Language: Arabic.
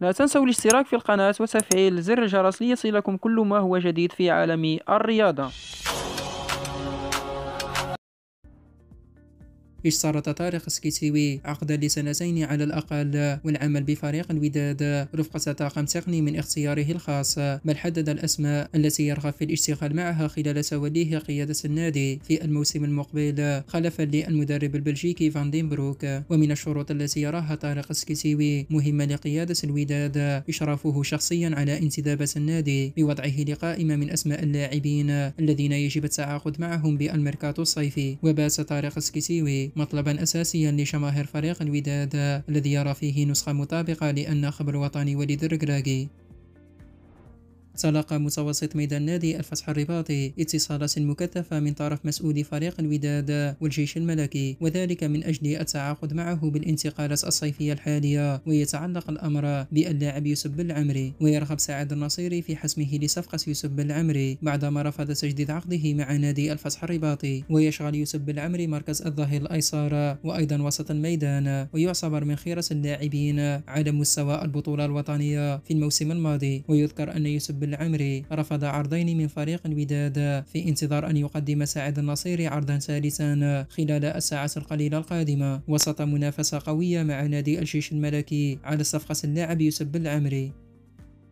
لا تنسوا الاشتراك في القناة وتفعيل زر الجرس ليصلكم كل ما هو جديد في عالم الرياضة اشترط طارق سكيتيوي عقدا لسنتين على الأقل والعمل بفريق الوداد رفقة طاقم تقني من اختياره الخاص بل حدد الأسماء التي يرغب في الاشتغال معها خلال توليه قيادة النادي في الموسم المقبل خلفا للمدرب البلجيكي فان ديمبروك ومن الشروط التي يراها طارق سكيتيوي مهمة لقيادة الوداد إشرافه شخصيا على انتدابة النادي بوضعه لقائمة من أسماء اللاعبين الذين يجب التعاقد معهم بالميركاتو الصيفي وبات طارق سكيتيوي مطلبا أساسيا لشماهير فريق الوداد الذي يرى فيه نسخة مطابقة لأن خبر وطني وليد الركراكي تلقى متوسط ميدان نادي الفتح الرباطي اتصالات مكثفة من طرف مسؤولي فريق الوداد والجيش الملكي وذلك من أجل التعاقد معه بالانتقالات الصيفية الحالية ويتعلق الأمر باللاعب يوسف بالعمري ويرغب سعد النصيري في حسمه لصفقة يوسف بالعمري بعدما رفض تجديد عقده مع نادي الفتح الرباطي ويشغل يوسف بالعمري مركز الظهير الأيسر وأيضا وسط الميدان ويعتبر من خيرة اللاعبين على مستوى البطولة الوطنية في الموسم الماضي ويذكر أن يوسف بالعمري رفض عرضين من فريق الوداد في انتظار أن يقدم سعد النصيري عرضا ثالثا خلال الساعات القليلة القادمة وسط منافسة قوية مع نادي الجيش الملكي على صفقة اللاعب يوسف بالعمري